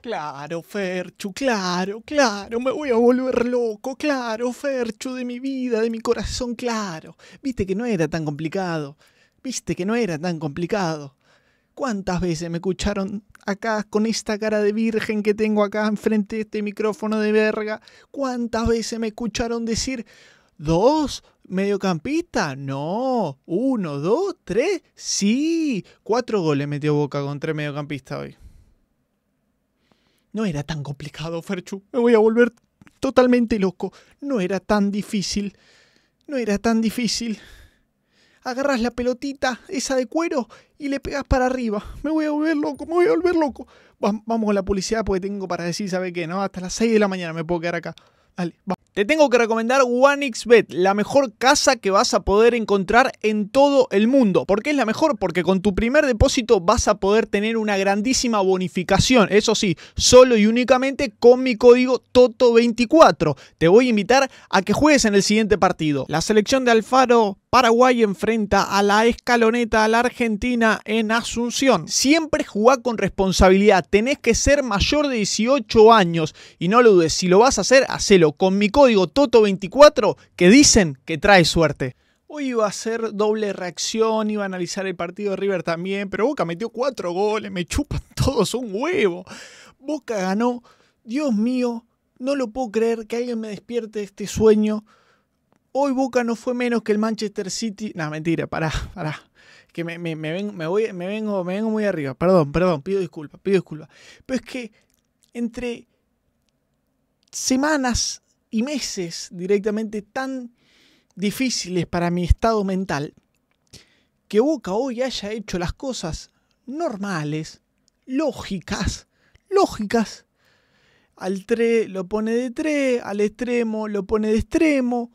Claro, Ferchu, claro, claro, me voy a volver loco, claro, Ferchu, de mi vida, de mi corazón, claro. Viste que no era tan complicado, viste que no era tan complicado. ¿Cuántas veces me escucharon acá con esta cara de virgen que tengo acá enfrente de este micrófono de verga? ¿Cuántas veces me escucharon decir, dos, mediocampista? No, uno, dos, tres, sí, cuatro goles metió Boca Contra tres mediocampistas hoy. No era tan complicado, Ferchu. Me voy a volver totalmente loco. No era tan difícil. No era tan difícil. Agarras la pelotita, esa de cuero, y le pegas para arriba. Me voy a volver loco, me voy a volver loco. vamos a la policía porque tengo para decir, ¿sabe qué? No, hasta las 6 de la mañana me puedo quedar acá. Te tengo que recomendar OneXBet, la mejor casa que vas a poder encontrar en todo el mundo. ¿Por qué es la mejor? Porque con tu primer depósito vas a poder tener una grandísima bonificación. Eso sí, solo y únicamente con mi código TOTO24. Te voy a invitar a que juegues en el siguiente partido. La selección de Alfaro Paraguay enfrenta a la escaloneta a la Argentina en Asunción. Siempre jugá con responsabilidad, tenés que ser mayor de 18 años y no lo dudes, si lo vas a hacer, hacelo con mi código TOTO24 que dicen que trae suerte. Hoy iba a hacer doble reacción, iba a analizar el partido de River también, pero Boca metió cuatro goles, me chupan todos un huevo. Boca ganó, Dios mío, no lo puedo creer que alguien me despierte este sueño Hoy Boca no fue menos que el Manchester City. No, mentira, pará, pará. Que me, voy, me, vengo, vengo muy arriba. Perdón, perdón, pido disculpas, pido disculpas. Pero es que entre semanas y meses directamente tan difíciles para mi estado mental, que Boca hoy haya hecho las cosas normales, lógicas, lógicas. Al 3 lo pone de tres. al extremo lo pone de extremo,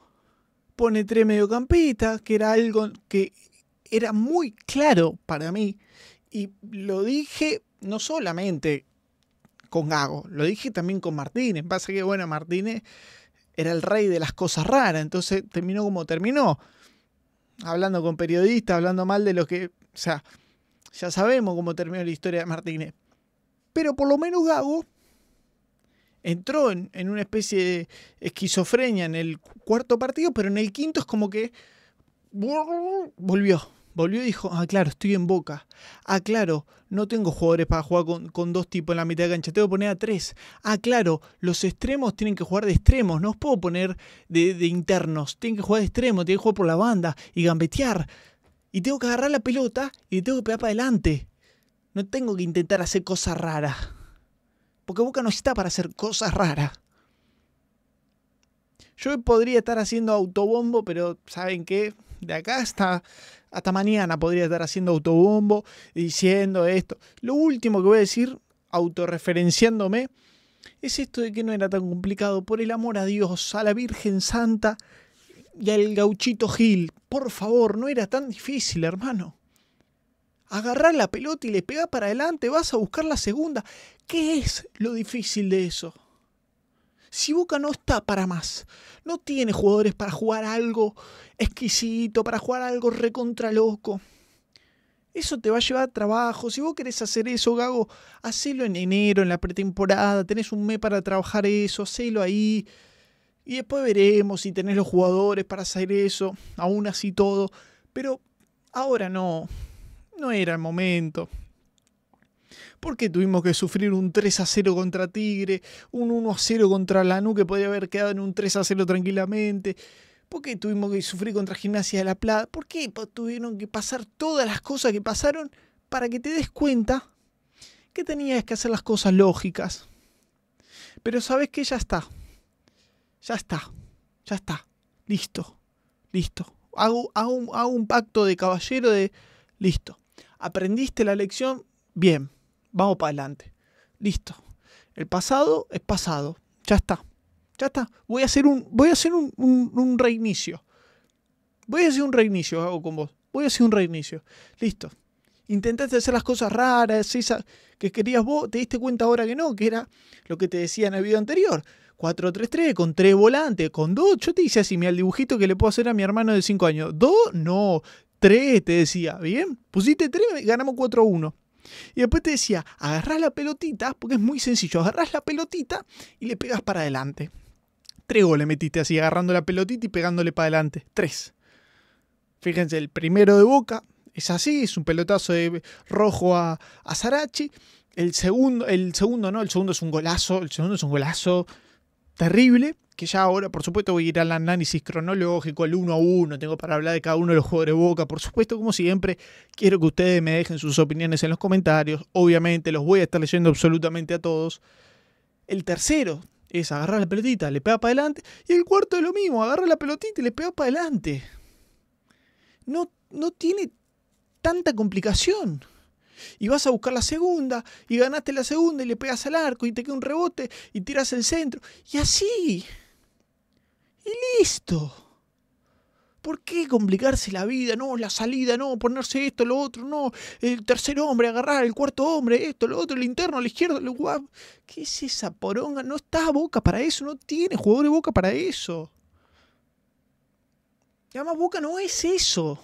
pone tres mediocampistas, que era algo que era muy claro para mí. Y lo dije no solamente con Gago, lo dije también con Martínez. Pasa que, bueno, Martínez era el rey de las cosas raras, entonces terminó como terminó. Hablando con periodistas, hablando mal de lo que. O sea, ya sabemos cómo terminó la historia de Martínez. Pero por lo menos Gago entró en, una especie de esquizofrenia en el cuarto partido, pero en el quinto es como que volvió. Volvió y dijo, ah, claro, estoy en boca. Ah, claro, no tengo jugadores para jugar con, dos tipos en la mitad de cancha. Tengo que poner a tres. Ah, claro, los extremos tienen que jugar de extremos. No os puedo poner de, de internos. Tienen que jugar de extremos, tienen que jugar por la banda y gambetear. Y tengo que agarrar la pelota y tengo que pegar para adelante. No tengo que intentar hacer cosas raras. Porque Boca no está para hacer cosas raras. Yo podría estar haciendo autobombo, pero ¿saben qué? De acá hasta, hasta mañana podría estar haciendo autobombo, diciendo esto. Lo último que voy a decir, autorreferenciándome, es esto de que no era tan complicado. Por el amor a Dios, a la Virgen Santa y al gauchito Gil. Por favor, no era tan difícil, hermano agarrás la pelota y le pega para adelante, vas a buscar la segunda. ¿Qué es lo difícil de eso? Si Boca no está para más, no tiene jugadores para jugar algo exquisito, para jugar algo recontra loco. Eso te va a llevar trabajo. Si vos querés hacer eso, Gago, hacelo en enero, en la pretemporada. Tenés un mes para trabajar eso, hacelo ahí. Y después veremos si tenés los jugadores para hacer eso, aún así todo. Pero ahora no no era el momento. ¿Por qué tuvimos que sufrir un 3 a 0 contra Tigre, un 1 a 0 contra Lanú que podía haber quedado en un 3 a 0 tranquilamente? ¿Por qué tuvimos que sufrir contra Gimnasia de la Plata? ¿Por qué tuvieron que pasar todas las cosas que pasaron para que te des cuenta que tenías que hacer las cosas lógicas? Pero sabes que ya está. Ya está. Ya está. Listo. Listo. Hago, hago un pacto de caballero de... Listo aprendiste la lección, bien, vamos para adelante. Listo. El pasado es pasado, ya está. Ya está. Voy a hacer un, voy a hacer un, reinicio. Voy a hacer un reinicio, hago con vos. Voy a hacer un reinicio. Listo. Intentaste hacer las cosas raras, esas que querías vos, te diste cuenta ahora que no, que era lo que te decía en el video anterior. 4-3-3, con 3 volantes, con 2. Yo te hice así, mira, el dibujito que le puedo hacer a mi hermano de 5 años. 2, no. 3, te decía, bien, pusiste 3, ganamos 4-1. Y después te decía, agarrás la pelotita, porque es muy sencillo, agarrás la pelotita y le pegas para adelante. Tres goles metiste así, agarrando la pelotita y pegándole para adelante. Tres. Fíjense, el primero de Boca es así, es un pelotazo de rojo a, a Sarachi. El segundo, el segundo no, el segundo es un golazo, el segundo es un golazo terrible, que ya ahora, por supuesto, voy a ir al análisis cronológico, el uno a uno, tengo para hablar de cada uno de los jugadores de boca, por supuesto, como siempre, quiero que ustedes me dejen sus opiniones en los comentarios, obviamente los voy a estar leyendo absolutamente a todos. El tercero es agarrar la pelotita, le pega para adelante, y el cuarto es lo mismo, agarra la pelotita y le pega para adelante. No, no tiene tanta complicación. Y vas a buscar la segunda, y ganaste la segunda, y le pegas al arco, y te queda un rebote, y tiras el centro. Y así. Y listo. ¿Por qué complicarse la vida? No, la salida, no, ponerse esto, lo otro, no. El tercer hombre, agarrar, el cuarto hombre, esto, lo otro, el interno, la izquierda ¿Qué es esa poronga? No está Boca para eso, no tiene jugador de Boca para eso. Y Boca no es eso.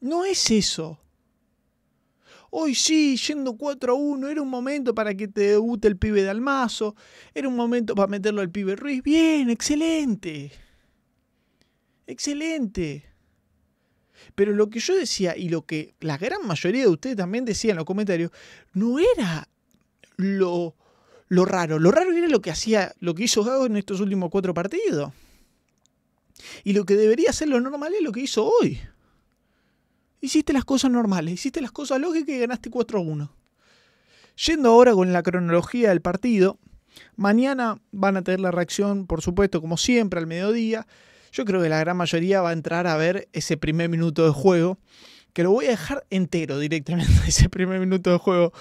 No es eso. Hoy sí, yendo 4 a 1, era un momento para que te debute el pibe de Almazo, era un momento para meterlo al pibe Ruiz. Bien, excelente. Excelente. Pero lo que yo decía y lo que la gran mayoría de ustedes también decían en los comentarios, no era lo, lo raro. Lo raro era lo que hacía, lo que hizo Gago en estos últimos cuatro partidos. Y lo que debería ser lo normal es lo que hizo hoy. Hiciste las cosas normales, hiciste las cosas lógicas y ganaste 4-1. Yendo ahora con la cronología del partido, mañana van a tener la reacción, por supuesto, como siempre, al mediodía. Yo creo que la gran mayoría va a entrar a ver ese primer minuto de juego, que lo voy a dejar entero directamente, ese primer minuto de juego.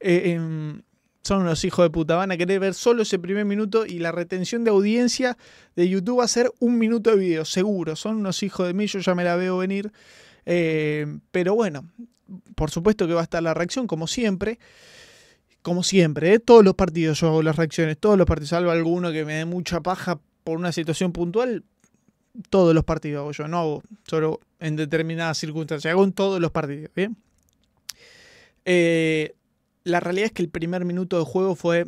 Eh, em, son unos hijos de puta, van a querer ver solo ese primer minuto y la retención de audiencia de YouTube va a ser un minuto de video, seguro. Son unos hijos de mí, yo ya me la veo venir. Eh, pero bueno, por supuesto que va a estar la reacción, como siempre. Como siempre, ¿eh? todos los partidos yo hago las reacciones, todos los partidos, salvo alguno que me dé mucha paja por una situación puntual, todos los partidos hago yo, no hago solo en determinadas circunstancias, hago en todos los partidos, ¿bien? Eh, la realidad es que el primer minuto de juego fue.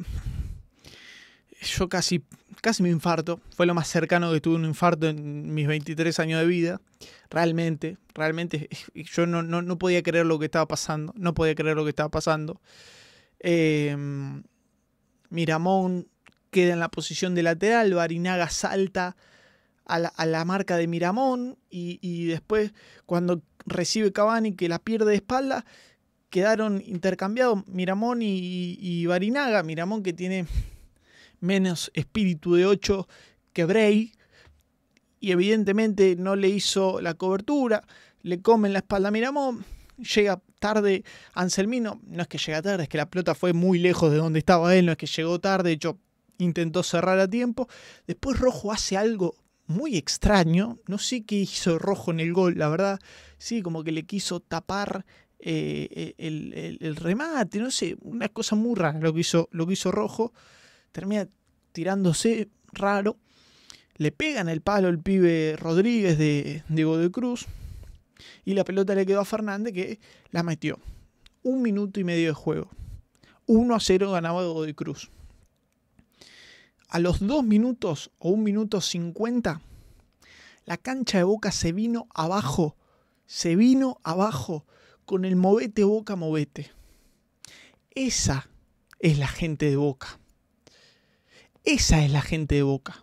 Yo casi casi mi infarto. Fue lo más cercano que tuve un infarto en mis 23 años de vida. Realmente, realmente yo no, no, podía creer lo que estaba pasando. No podía creer lo que estaba pasando. Em, Miramón queda en la posición de lateral. Barinaga salta a la, marca de Miramón. Y, y después, cuando recibe Cavani, que la pierde de espalda, quedaron intercambiados Miramón y, y, Barinaga. Miramón que tiene menos espíritu de 8 que Bray. Y evidentemente no le hizo la cobertura. Le comen la espalda a Miramón. Llega tarde Anselmino. No es que llega tarde, es que la pelota fue muy lejos de donde estaba él. No es que llegó tarde. de hecho intentó cerrar a tiempo. Después Rojo hace algo muy extraño. No sé qué hizo Rojo en el gol, la verdad. Sí, como que le quiso tapar eh, eh, el, remate. No sé, una cosa muy rara lo que hizo, lo que hizo Rojo termina tirándose raro. Le pegan el palo el pibe Rodríguez de Diego de Cruz. Y la pelota le quedó a Fernández que la metió. Un minuto y medio de juego. 1 a 0 ganaba Diego de Cruz. A los 2 minutos o 1 minuto 50, la cancha de Boca se vino abajo. Se vino abajo con el movete Boca, movete. Esa es la gente de Boca. Esa es la gente de Boca.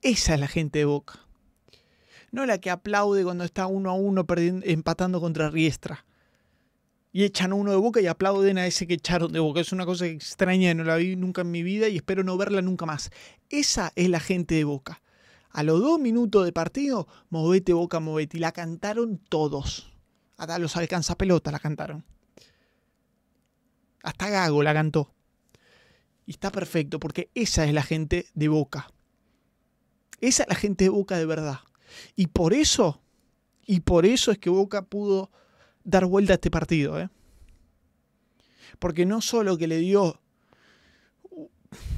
Esa es la gente de Boca. No la que aplaude cuando está uno a uno empatando contra Riestra. Y echan a uno de boca y aplauden a ese que echaron de boca. Es una cosa extraña, no la vi nunca en mi vida y espero no verla nunca más. Esa es la gente de boca. A los dos minutos de partido, movete boca, movete. Y la cantaron todos. a los alcanza pelota la cantaron. Hasta Gago la cantó. Y está perfecto, porque esa es la gente de boca. Esa es la gente de boca de verdad. Y por eso, y por eso es que Boca pudo dar vuelta a este partido. ¿eh? Porque no solo que le dio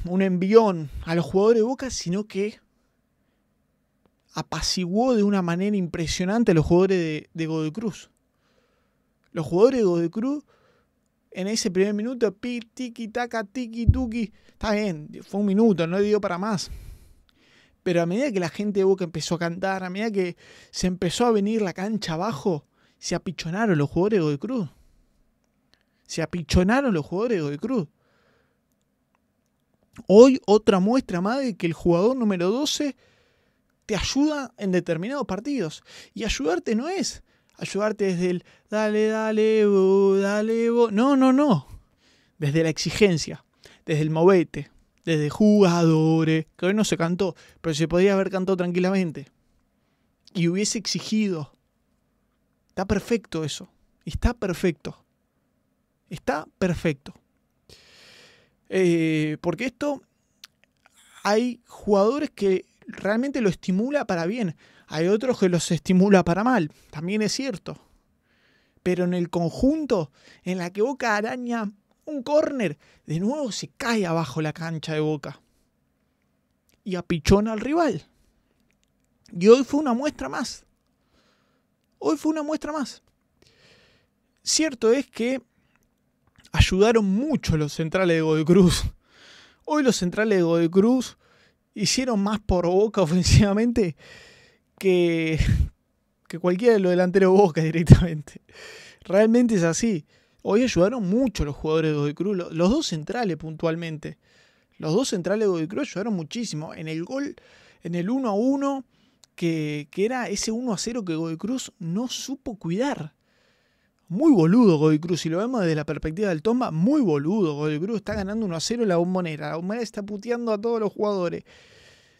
un envión a los jugadores de Boca, sino que apaciguó de una manera impresionante a los jugadores de, de Cruz Los jugadores de Cruz en ese primer minuto, pi, tiki, taca, tiki, tuki. Está bien, fue un minuto, no dio para más. Pero a medida que la gente de Boca empezó a cantar, a medida que se empezó a venir la cancha abajo, se apichonaron los jugadores de Godoy Cruz. Se apichonaron los jugadores de Godoy Cruz. Hoy otra muestra más de que el jugador número 12 te ayuda en determinados partidos. Y ayudarte no es ayudarte desde el dale, dale, bo, dale, bo. No, no, no. Desde la exigencia, desde el movete, desde jugadores, que hoy no se cantó, pero se podría haber cantado tranquilamente. Y hubiese exigido. Está perfecto eso. Está perfecto. Está perfecto. Eh, porque esto hay jugadores que realmente lo estimula para bien. Hay otros que los estimula para mal, también es cierto. Pero en el conjunto, en la que Boca araña un córner, de nuevo se cae abajo la cancha de Boca. Y apichona al rival. Y hoy fue una muestra más. Hoy fue una muestra más. Cierto es que ayudaron mucho los centrales de Godoy Cruz. Hoy los centrales de Godoy Cruz hicieron más por Boca ofensivamente que, cualquiera de los delanteros busca directamente. Realmente es así. Hoy ayudaron mucho los jugadores de Godoy Cruz, los dos centrales puntualmente. Los dos centrales de Godoy Cruz ayudaron muchísimo. En el gol, en el 1 a 1, que, era ese 1 a 0 que Godoy Cruz no supo cuidar. Muy boludo Godoy Cruz, si lo vemos desde la perspectiva del Tomba, muy boludo Godoy Cruz. Está ganando 1 a 0 la bombonera. La bombonera está puteando a todos los jugadores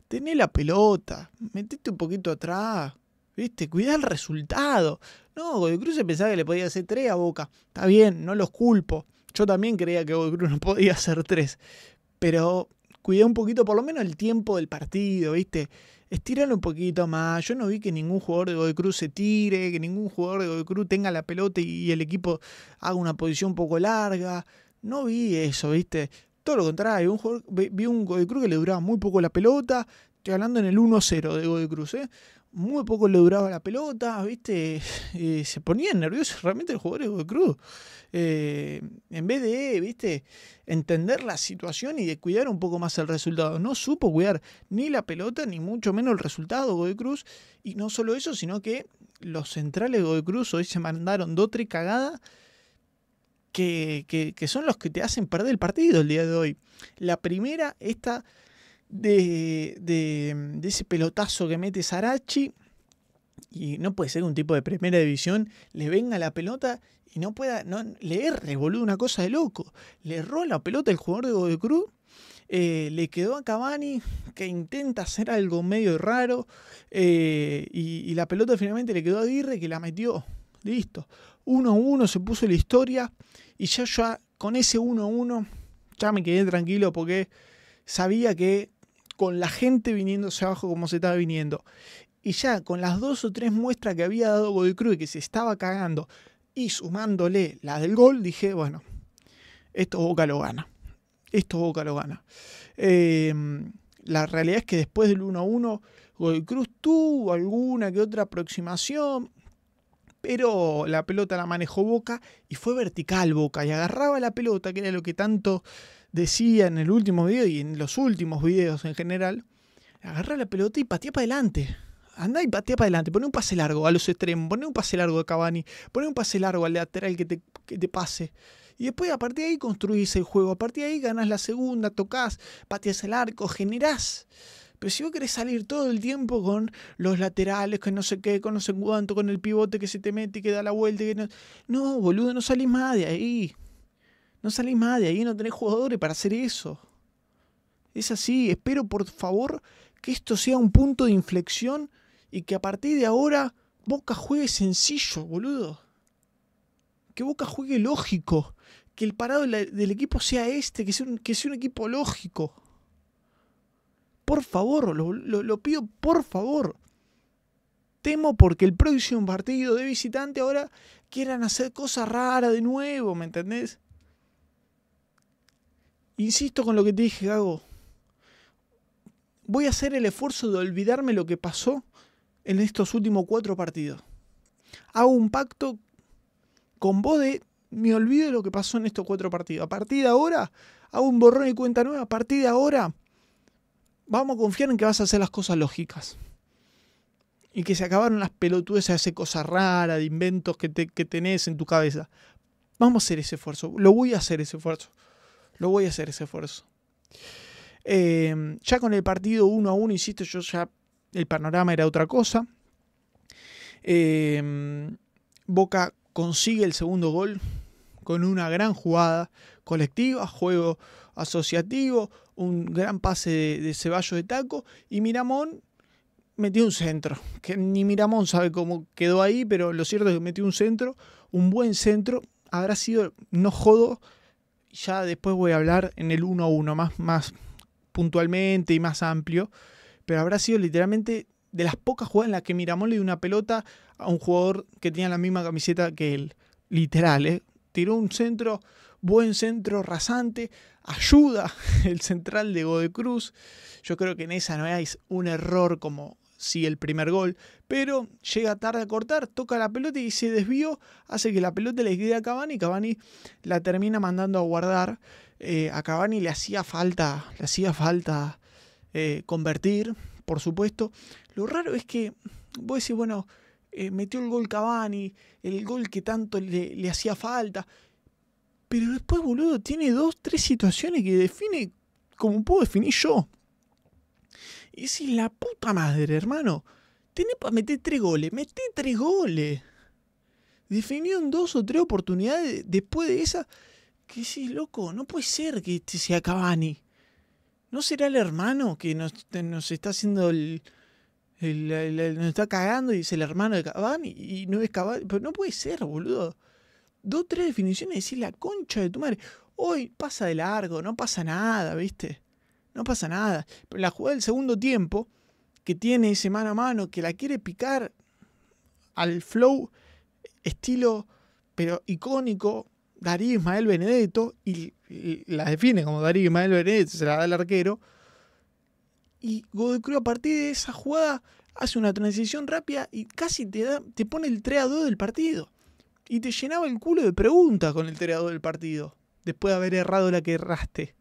tené la pelota, metiste un poquito atrás, ¿viste? Cuidá el resultado. No, Godoy Cruz pensaba que le podía hacer tres a Boca. Está bien, no los culpo. Yo también creía que Godoy Cruz no podía hacer tres. Pero cuidé un poquito, por lo menos el tiempo del partido, ¿viste? Estiralo un poquito más. Yo no vi que ningún jugador de Godoy Cruz se tire, que ningún jugador de Godoy Cruz tenga la pelota y el equipo haga una posición un poco larga. No vi eso, ¿viste? Todo lo contrario, un vi un Godoy Cruz que le duraba muy poco la pelota. Estoy hablando en el 1-0 de Godoy Cruz, ¿eh? Muy poco le duraba la pelota, ¿viste? Eh, se ponían nerviosos realmente el jugadores de Godoy Cruz. Eh, en vez de, ¿viste? Entender la situación y de cuidar un poco más el resultado. No supo cuidar ni la pelota, ni mucho menos el resultado Godoy Cruz. Y no solo eso, sino que los centrales de Godoy Cruz hoy se mandaron 2-3 cagadas que, son los que te hacen perder el partido el día de hoy. La primera, esta de, ese pelotazo que mete Sarachi. Y no puede ser un tipo de primera división le venga la pelota y no pueda. No, le erre, boludo, una cosa de loco. Le erró la pelota el jugador de Godecruz. Eh, le quedó a Cavani que intenta hacer algo medio raro. Eh, y, la pelota finalmente le quedó a Aguirre que la metió. Listo. 1-1 se puso la historia. Y yo ya con ese 1-1 ya me quedé tranquilo porque sabía que con la gente viniéndose abajo como se estaba viniendo, y ya con las dos o tres muestras que había dado Godoy Cruz y que se estaba cagando, y sumándole la del gol, dije, bueno, esto Boca lo gana. Esto Boca lo gana. Em, la realidad es que después del 1-1, Godoy Cruz tuvo alguna que otra aproximación, pero la pelota la manejó Boca y fue vertical Boca y agarraba la pelota, que era lo que tanto decía en el último video y en los últimos videos en general. Agarra la pelota y patea para adelante. Andá y patea para adelante, pone un pase largo a los extremos, pone un pase largo a Cavani, pone un pase largo al lateral que te, pase. Y después a partir de ahí construís el juego, a partir de ahí ganás la segunda, tocas, pateas el arco, generás. Pero si vos querés salir todo el tiempo con los laterales, con no sé qué, con no sé cuánto, con el pivote que se te mete y que da la vuelta que no... No, boludo, no salís más de ahí. No salís más de ahí, no tenés jugadores para hacer eso. Es así, espero por favor que esto sea un punto de inflexión y que a partir de ahora Boca juegue sencillo, boludo. Que Boca juegue lógico. Que el parado del equipo sea este, que que sea un equipo lógico. Por favor, lo, pido por favor. Temo porque el próximo partido de visitante ahora quieran hacer cosas raras de nuevo, ¿me entendés? Insisto con lo que te dije, Gago. Voy a hacer el esfuerzo de olvidarme lo que pasó en estos últimos cuatro partidos. Hago un pacto con vos de me olvido de lo que pasó en estos cuatro partidos. A partir de ahora, hago un borrón y cuenta nueva. A partir de ahora, vamos a confiar en que vas a hacer las cosas lógicas. Y que se acabaron las pelotudes de cosas raras, de inventos que, tenés en tu cabeza. Vamos a hacer ese esfuerzo. Lo voy a hacer ese esfuerzo. Lo voy a hacer ese esfuerzo. Em, ya con el partido 1 a 1, insisto, yo ya el panorama era otra cosa. Em, Boca consigue el segundo gol con una gran jugada colectiva, juego asociativo, un gran pase de, de Ceballos de taco y Miramón metió un centro, que ni Miramón sabe cómo quedó ahí, pero lo cierto es que metió un centro, un buen centro, habrá sido, no jodo, ya después voy a hablar en el 1 a 1 más, más puntualmente y más amplio, pero habrá sido literalmente de las pocas jugadas en las que Miramón le dio una pelota a un jugador que tenía la misma camiseta que él, literal, ¿eh? tiró un centro, buen centro rasante, ayuda el central de Godecruz. Yo creo que en esa no hay un error como si el primer gol, pero llega tarde a cortar, toca la pelota y se desvió, hace que la pelota le quede a Cavani, Cavani la termina mandando a guardar. Eh, a Cavani le hacía falta, le hacía falta eh, convertir, por supuesto. Lo raro es que vos decís, bueno, eh, metió el gol Cavani, el gol que tanto le hacía falta, pero después, boludo, tiene dos, tres situaciones que define como puedo definir yo. Y si la puta madre, hermano. Tiene para meter tres goles. Mete tres goles. Definió en dos o tres oportunidades después de esa. Que sí, loco, no puede ser que este sea Cavani. ¿No será el hermano que nos, está haciendo el, Nos está cagando y es el hermano de Cavani? Y no es Cavani. Pero no puede ser, boludo dos, tres definiciones y decís la concha de tu madre. Hoy pasa de largo, no pasa nada, ¿viste? No pasa nada. Pero la jugada del segundo tiempo, que tiene ese mano a mano, que la quiere picar al flow, estilo, pero icónico, Darío Ismael Benedetto, y, la define como Darío Ismael Benedetto, se la da el arquero. Y Godecru a partir de esa jugada hace una transición rápida y casi te, da, te pone el 3 a 2 del partido y te llenaba el culo de preguntas con el tereador del partido, después de haber errado la que erraste.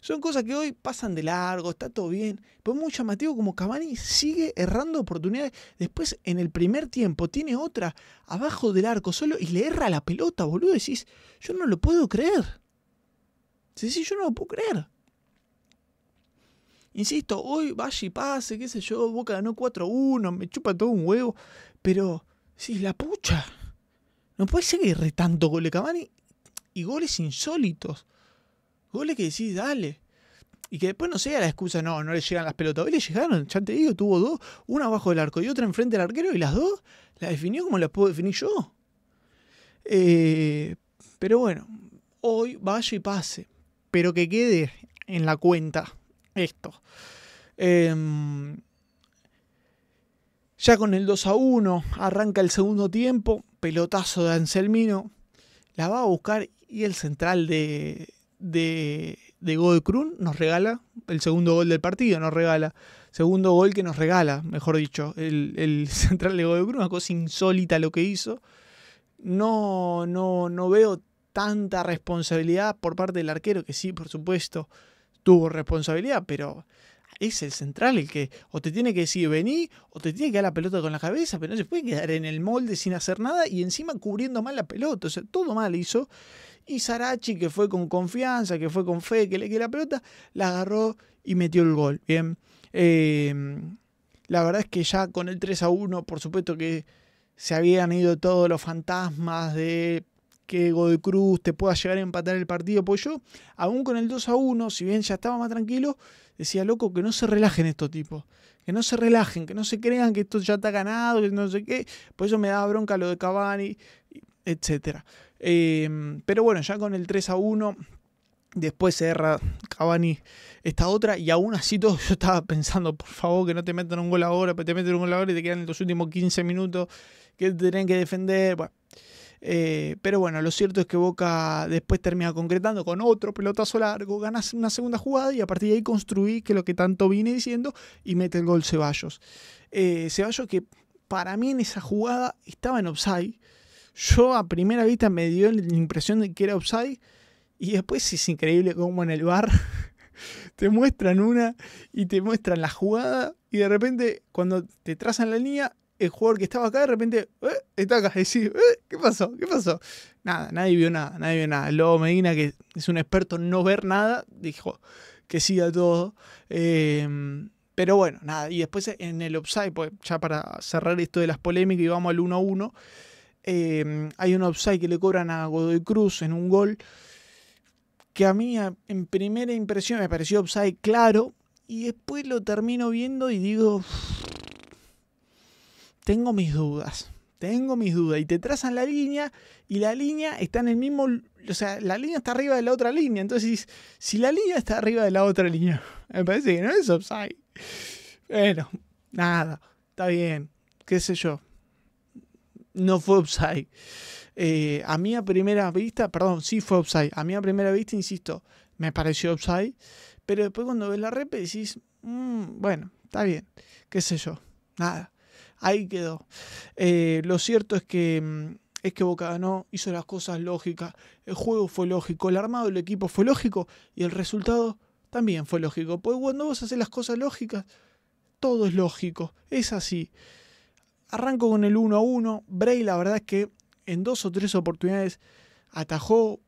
Son cosas que hoy pasan de largo, está todo bien. Pero es muy llamativo como Cavani sigue errando oportunidades. Después, en el primer tiempo, tiene otra abajo del arco solo y le erra la pelota, boludo. Decís, yo no lo puedo creer. Decís, yo no lo puedo creer. Insisto, hoy vaya y pase, qué sé yo, Boca ganó 4-1, me chupa todo un huevo. Pero, sí, la pucha. No puede ser que erre tanto goles Cavani y goles insólitos. Goles que decís, dale. Y que después no sea la excusa, no, no le llegan las pelotas. Hoy le llegaron, ya te digo, tuvo dos, una abajo del arco y otra enfrente del arquero, y las dos las definió como las puedo definir yo. Eh, pero bueno, hoy vaya y pase, pero que quede en la cuenta esto. Em, ya con el 2 a 1 arranca el segundo tiempo pelotazo de Anselmino, la va a buscar y el central de, de, nos regala el segundo gol del partido, nos regala. Segundo gol que nos regala, mejor dicho, el, central de Godoy una cosa insólita lo que hizo. No, no, no veo tanta responsabilidad por parte del arquero, que sí, por supuesto, tuvo responsabilidad, pero es el central el que o te tiene que decir vení o te tiene que dar la pelota con la cabeza, pero no se puede quedar en el molde sin hacer nada y encima cubriendo mal la pelota. O sea, todo mal hizo. Y Sarachi, que fue con confianza, que fue con fe, que le que la pelota, la agarró y metió el gol. Bien. Em, la verdad es que ya con el 3 a 1, por supuesto que se habían ido todos los fantasmas de que Godoy Cruz te pueda llegar a empatar el partido. pues yo, aún con el 2 a 1, si bien ya estaba más tranquilo, decía, loco, que no se relajen estos tipos. Que no se relajen, que no se crean que esto ya está ganado, que no sé qué. Por eso me daba bronca lo de Cavani, etc. Em, pero bueno, ya con el 3 a 1, después se erra Cavani esta otra. Y aún así todo yo estaba pensando, por favor, que no te metan un gol ahora, pero te meten un gol ahora y te quedan los últimos 15 minutos que te tienen que defender. Bueno, eh, pero bueno, lo cierto es que Boca después termina concretando con otro pelotazo largo, ganas una segunda jugada y a partir de ahí construí que lo que tanto vine diciendo y mete el gol Ceballos. Eh, Ceballos que para mí en esa jugada estaba en offside. Yo a primera vista me dio la impresión de que era offside y después es increíble cómo en el bar te muestran una y te muestran la jugada y de repente cuando te trazan la línea el jugador que estaba acá de repente eh, está acá. Y eh, ¿qué pasó? ¿Qué pasó? Nada, nadie vio nada, nadie vio nada. Luego Medina, que es un experto en no ver nada, dijo que siga todo. Em, pero bueno, nada. Y después en el offside, pues ya para cerrar esto de las polémicas y vamos al 1-1. Em, hay un offside que le cobran a Godoy Cruz en un gol que a mí en primera impresión me pareció offside claro y después lo termino viendo y digo tengo mis dudas, tengo mis dudas. Y te trazan la línea y la línea está en el mismo, o sea, la línea está arriba de la otra línea. Entonces, si la línea está arriba de la otra línea, me parece que no es Upside Bueno, nada, está bien, qué sé yo. No fue Upside eh, a mí a primera vista, perdón, sí fue Upside, A mí a primera vista, insisto, me pareció Upside Pero después cuando ves la rep decís, mm, bueno, está bien, qué sé yo, nada ahí quedó. Eh, lo cierto es que mm, es que Boca ganó, hizo las cosas lógicas, el juego fue lógico, el armado del equipo fue lógico y el resultado también fue lógico. Pues cuando vos haces las cosas lógicas, todo es lógico, es así. Arranco con el 1 a 1. Bray, la verdad es que en dos o tres oportunidades atajó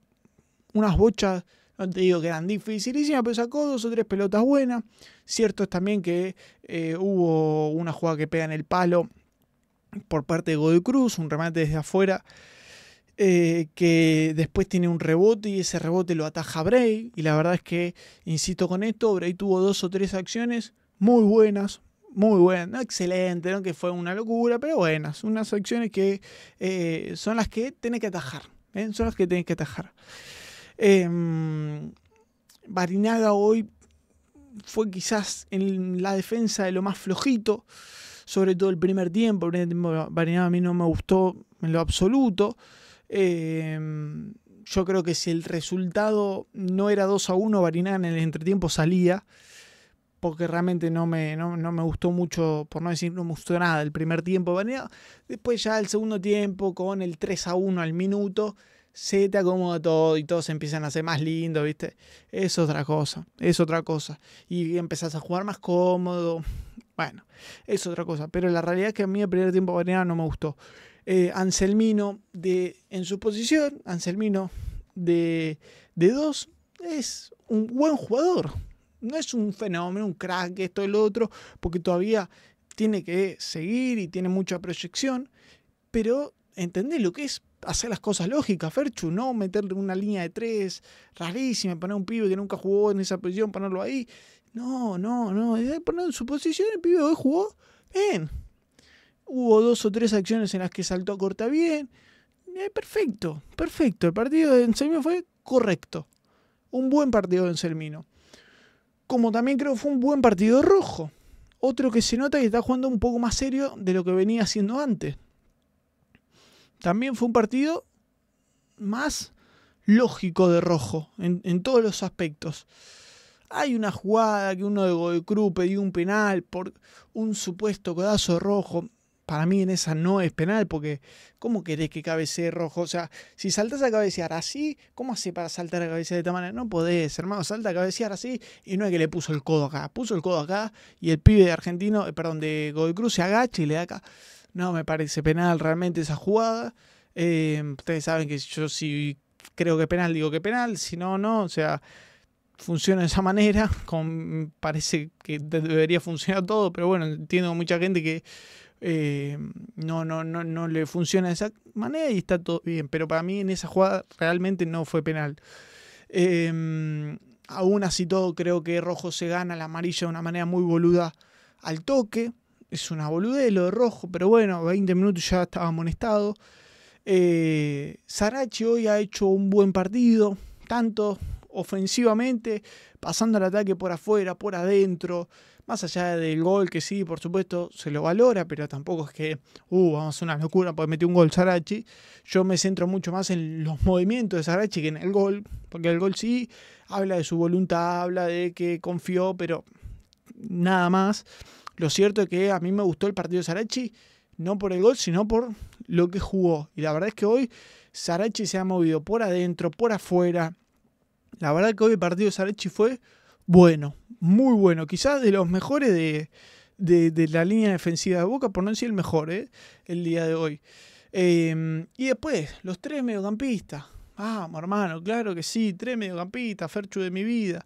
unas bochas no te digo que eran dificilísimas, pero sacó dos o tres pelotas buenas. Cierto es también que eh, hubo una jugada que pega en el palo por parte de Godoy Cruz, un remate desde afuera. Eh, que después tiene un rebote y ese rebote lo ataja Bray. Y la verdad es que, insisto con esto, Bray tuvo dos o tres acciones muy buenas, muy buenas, excelente, que fue una locura, pero buenas. Unas acciones que eh, son las que tenés que atajar. Son las que tenés que atajar. Em, Barinaga hoy fue quizás en la defensa de lo más flojito, sobre todo el primer tiempo. Barinaga a mí no me gustó en lo absoluto. Em, yo creo que si el resultado no era 2 a 1, Barinaga en el entretiempo salía, porque realmente no me, no, me gustó mucho, por no decir no me gustó nada el primer tiempo Barinaga. Después ya el segundo tiempo con el 3 a 1 al minuto se te acomoda todo y todos empiezan a ser más lindos, ¿viste? Es otra cosa, es otra cosa. Y empezás a jugar más cómodo. Bueno, es otra cosa. Pero la realidad es que a mí el primer tiempo Varela no me gustó. Eh, Anselmino de, en su posición, Anselmino de, de dos, es un buen jugador. No es un fenómeno, un crack, esto, el otro, porque todavía tiene que seguir y tiene mucha proyección. Pero entendés lo que es hacer las cosas lógicas, Ferchu, no meterle una línea de tres rarísima, poner un pibe que nunca jugó en esa posición, ponerlo ahí. No, no, no, poner en su posición, el pibe hoy jugó bien. Hubo dos o tres acciones en las que saltó corta bien. Eh, perfecto, perfecto. El partido de Enselmino fue correcto. Un buen partido de Enselmino Como también creo fue un buen partido de rojo. Otro que se nota que está jugando un poco más serio de lo que venía haciendo antes también fue un partido más lógico de rojo en, todos los aspectos. Hay una jugada que uno de Godecru pidió un penal por un supuesto codazo rojo. Para mí en esa no es penal, porque ¿cómo querés que cabecee rojo? O sea, si saltas a cabecear así, ¿cómo hace para saltar a cabecear de esta manera? No podés, hermano, salta a cabecear así y no es que le puso el codo acá, puso el codo acá y el pibe de argentino, eh, perdón, de Godecru se agacha y le da acá no me parece penal realmente esa jugada. Eh, ustedes saben que yo si creo que penal, digo que penal, si no, no, o sea, funciona de esa manera, parece que debería funcionar todo, pero bueno, entiendo mucha gente que eh, no, no, no, no le funciona de esa manera y está todo bien, pero para mí en esa jugada realmente no fue penal. Em, aún así todo, creo que Rojo se gana la amarilla de una manera muy boluda al toque es una boludez lo de rojo, pero bueno, 20 minutos ya estaba amonestado. Eh, Sarachi hoy ha hecho un buen partido, tanto ofensivamente, pasando el ataque por afuera, por adentro, más allá del gol que sí, por supuesto, se lo valora, pero tampoco es que, uh, vamos a hacer una locura porque metió un gol Sarachi. Yo me centro mucho más en los movimientos de Sarachi que en el gol, porque el gol sí habla de su voluntad, habla de que confió, pero nada más. Lo cierto es que a mí me gustó el partido de Sarachi, no por el gol, sino por lo que jugó. Y la verdad es que hoy Sarachi se ha movido por adentro, por afuera. La verdad es que hoy el partido de Sarachi fue bueno, muy bueno. Quizás de los mejores de, de, la línea defensiva de Boca, por no decir el mejor, ¿eh? el día de hoy. Em, y después, los tres mediocampistas. Ah, hermano, claro que sí, tres mediocampistas, Ferchu de mi vida.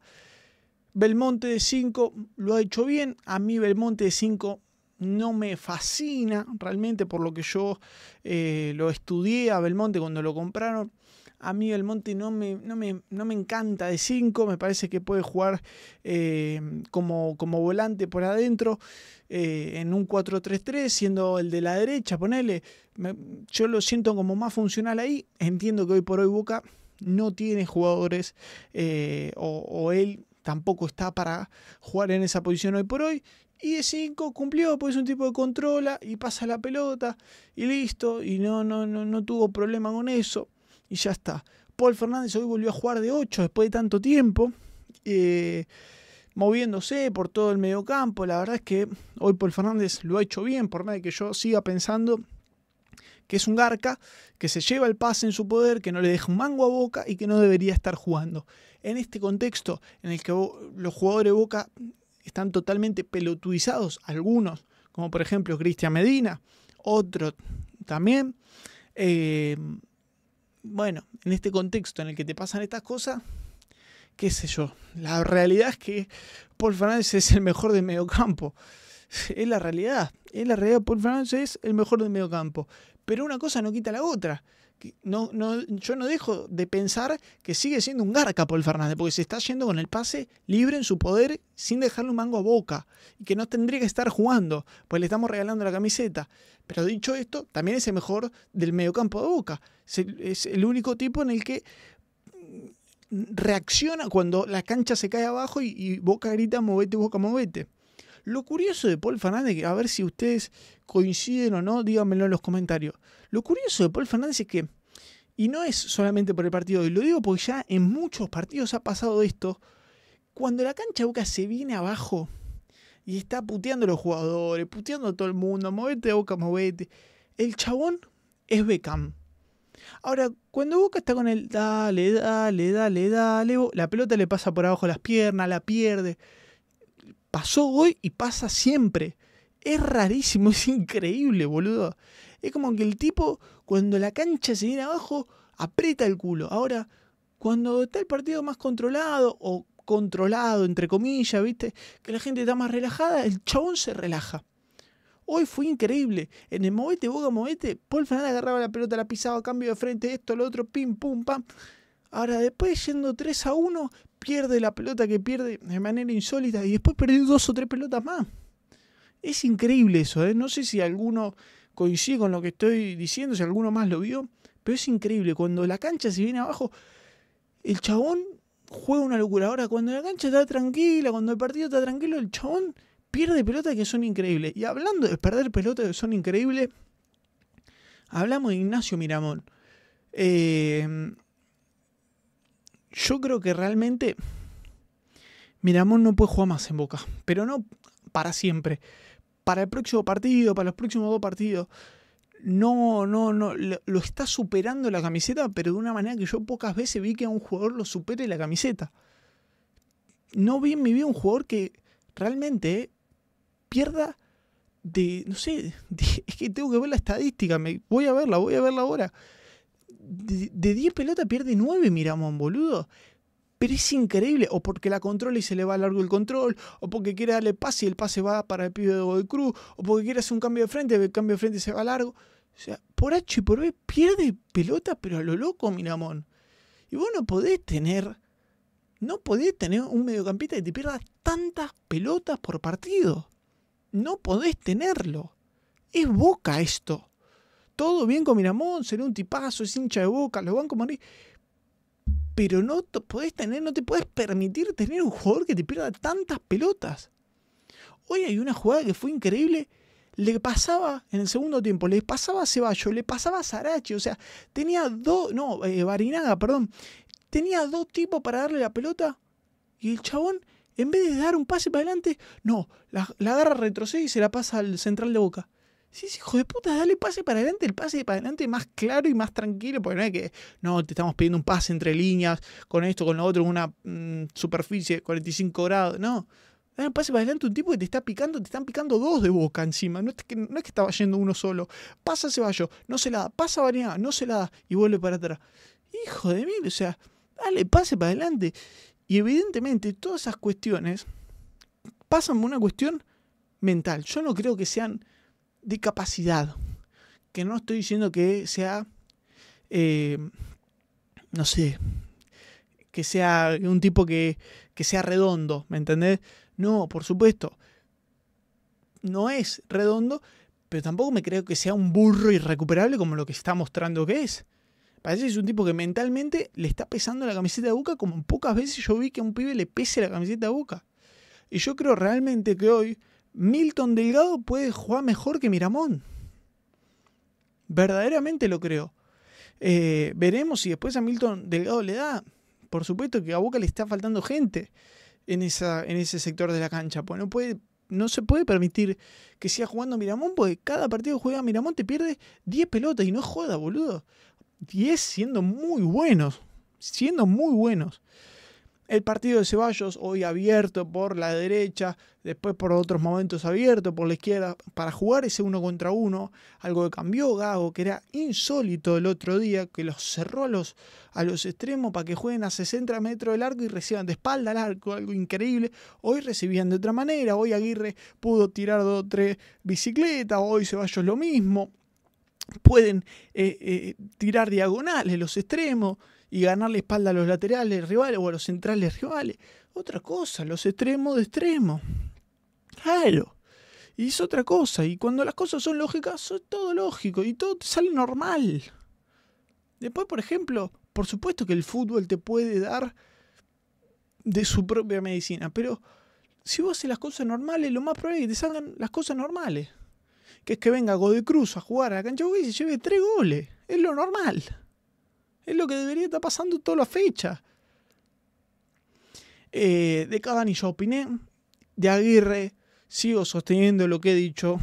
Belmonte de 5 lo ha hecho bien. A mí Belmonte de 5 no me fascina realmente por lo que yo eh, lo estudié a Belmonte cuando lo compraron. A mí Belmonte no me, no me, encanta de 5, me parece que puede jugar eh, como, como, volante por adentro eh, en un 4-3-3, siendo el de la derecha, ponele. yo lo siento como más funcional ahí. Entiendo que hoy por hoy Boca no tiene jugadores o, o él tampoco está para jugar en esa posición hoy por hoy. Y de 5 cumplió, pues un tipo de controla y pasa la pelota y listo. Y no, no, no, tuvo problema con eso. Y ya está. Paul Fernández hoy volvió a jugar de 8 después de tanto tiempo. Eh, moviéndose por todo el mediocampo. La verdad es que hoy Paul Fernández lo ha hecho bien, por más que yo siga pensando que es un garca, que se lleva el pase en su poder, que no le deja un mango a Boca y que no debería estar jugando. En este contexto en el que los jugadores de Boca están totalmente pelotudizados, algunos, como por ejemplo Cristian Medina, otro también. Eh, bueno, en este contexto en el que te pasan estas cosas, qué sé yo, la realidad es que Paul Fernández es el mejor del campo. Es la realidad, es la realidad. Paul Fernández es el mejor del campo pero una cosa no quita la otra. no, yo no dejo de pensar que sigue siendo un garca Paul Fernández, porque se está yendo con el pase libre en su poder sin dejarle un mango a boca, y que no tendría que estar jugando, pues le estamos regalando la camiseta. Pero dicho esto, también es el mejor del mediocampo de boca. Es el, único tipo en el que mm, reacciona cuando la cancha se cae abajo y boca grita, movete, boca, movete. Lo curioso de Paul Fernández, a ver si ustedes coinciden o no, díganmelo en los comentarios. Lo curioso de Paul Fernández es que, y no es solamente por el partido, y lo digo porque ya en muchos partidos ha pasado esto, cuando la cancha Boca se viene abajo y está puteando a los jugadores, puteando a todo el mundo, movete Boca, movete, el chabón es Beckham. Ahora, cuando Boca está con el dale, dale, dale, dale, la pelota le pasa por abajo las piernas, la pierde, Pasó hoy y pasa siempre. Es rarísimo, es increíble, boludo. Es como que el tipo, cuando la cancha se viene abajo, aprieta el culo. Ahora, cuando está el partido más controlado o controlado, entre comillas, ¿viste? Que la gente está más relajada, el chabón se relaja. Hoy fue increíble. En el movete, boga movete, Paul Fernández agarraba la pelota, la pisaba, cambio de frente, esto, lo otro, pim, pum, pam. Ahora, después yendo 3 a 1, pierde la pelota que pierde de manera insólita y después perdió dos o tres pelotas más. Es increíble eso, ¿eh? No sé si alguno coincide con lo que estoy diciendo, si alguno más lo vio, pero es increíble. Cuando la cancha se viene abajo, el chabón juega una locura. Ahora, cuando la cancha está tranquila, cuando el partido está tranquilo, el chabón pierde pelotas que son increíbles. Y hablando de perder pelotas que son increíbles, hablamos de Ignacio Miramón. Eh, yo creo que realmente Miramón no puede jugar más en Boca, pero no para siempre. Para el próximo partido, para los próximos dos partidos. No, no, no, lo, está superando la camiseta, pero de una manera que yo pocas veces vi que a un jugador lo supere la camiseta. No vi en mi vida un jugador que realmente pierda de, no sé, es que tengo que ver la estadística, me, voy a verla, voy a verla ahora de 10 pelotas pierde 9 Miramón, boludo. Pero es increíble, o porque la controla y se le va largo el control, o porque quiere darle pase y el pase va para el pibe de Godoy Cruz, o porque quiere hacer un cambio de frente, el cambio de frente se va largo. O sea, por H y por B pierde pelota, pero a lo loco, Miramón. Y vos no podés tener, no podés tener un mediocampista que te pierda tantas pelotas por partido. No podés tenerlo. Es boca esto todo bien con Miramón, será un tipazo, es hincha de boca, lo van como Pero no te podés tener, no te puedes permitir tener un jugador que te pierda tantas pelotas. Hoy hay una jugada que fue increíble. Le pasaba en el segundo tiempo, le pasaba a Ceballo, le pasaba a Sarachi, o sea, tenía dos, no, eh, Barinaga, perdón, tenía dos tipos para darle la pelota y el chabón, en vez de dar un pase para adelante, no, la, la agarra, retrocede y se la pasa al central de boca. Sí, sí, hijo de puta, dale pase para adelante, el pase para adelante más claro y más tranquilo, porque no es que, no, te estamos pidiendo un pase entre líneas, con esto, con lo otro, una mm, superficie de 45 grados, no. Dale pase para adelante un tipo que te está picando, te están picando dos de boca encima, no es que, no es que estaba yendo uno solo. Pasa Ceballos, no se la da, pasa variada, no se la da, y vuelve para atrás. Hijo de mil, o sea, dale pase para adelante. Y evidentemente todas esas cuestiones pasan por una cuestión mental. Yo no creo que sean de capacidad. Que no estoy diciendo que sea, eh, no sé, que sea un tipo que, sea redondo, ¿me entendés? No, por supuesto. No es redondo, pero tampoco me creo que sea un burro irrecuperable como lo que está mostrando que es. Parece que es un tipo que mentalmente le está pesando la camiseta de Boca como pocas veces yo vi que a un pibe le pese la camiseta de Boca. Y yo creo realmente que hoy Milton Delgado puede jugar mejor que Miramón. Verdaderamente lo creo. Eh, veremos si después a Milton Delgado le da. Por supuesto que a Boca le está faltando gente en, esa, en ese sector de la cancha. Pues no, puede, no se puede permitir que siga jugando Miramón, porque cada partido que juega Miramón te pierde 10 pelotas y no joda, boludo. 10 siendo muy buenos. Siendo muy buenos. El partido de Ceballos, hoy abierto por la derecha, después por otros momentos abierto por la izquierda, para jugar ese uno contra uno, algo que cambió Gago, que era insólito el otro día, que los cerró a los, a los extremos para que jueguen a 60 metros de largo y reciban de espalda al arco, algo increíble. Hoy recibían de otra manera, hoy Aguirre pudo tirar dos o tres bicicletas, hoy Ceballos lo mismo pueden eh, eh, tirar diagonales, los extremos, y ganar la espalda a los laterales rivales o a los centrales rivales. Otra cosa, los extremos de extremo. Claro. Y es otra cosa. Y cuando las cosas son lógicas, es todo lógico y todo te sale normal. Después, por ejemplo, por supuesto que el fútbol te puede dar de su propia medicina, pero si vos haces las cosas normales, lo más probable es que te salgan las cosas normales. Que es que venga Godecruz a jugar a la cancha de y lleve tres goles. Es lo normal. Es lo que debería estar pasando toda la fecha. Eh, de Cavani yo opiné. De Aguirre sigo sosteniendo lo que he dicho.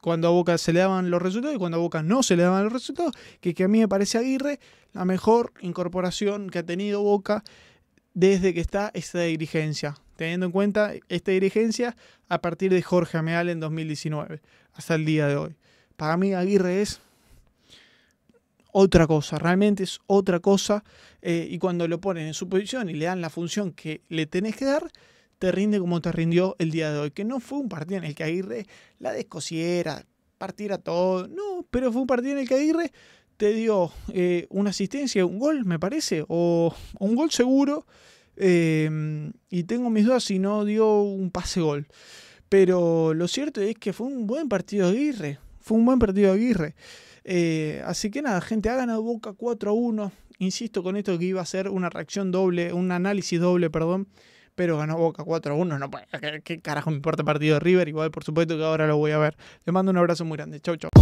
Cuando a Boca se le daban los resultados y cuando a Boca no se le daban los resultados. Que, que a mí me parece Aguirre la mejor incorporación que ha tenido Boca desde que está esta dirigencia. Teniendo en cuenta esta dirigencia a partir de Jorge Ameal en 2019 hasta el día de hoy. Para mí Aguirre es otra cosa, realmente es otra cosa eh, y cuando lo ponen en su posición y le dan la función que le tenés que dar, te rinde como te rindió el día de hoy, que no fue un partido en el que Aguirre la descosiera, partiera todo, no, pero fue un partido en el que Aguirre te dio eh, una asistencia, un gol me parece, o, un gol seguro, em, y tengo mis dudas si no dio un pase gol. Pero lo cierto es que fue un buen partido de Aguirre, fue un buen partido de Aguirre. Eh, así que nada, gente, ha ganado Boca 4 a 1. Insisto con esto que iba a ser una reacción doble, un análisis doble, perdón. Pero ganó Boca 4 a 1. No, ¿qué, carajo me importa el partido de River? Igual, por supuesto que ahora lo voy a ver. Les mando un abrazo muy grande. Chau, chau.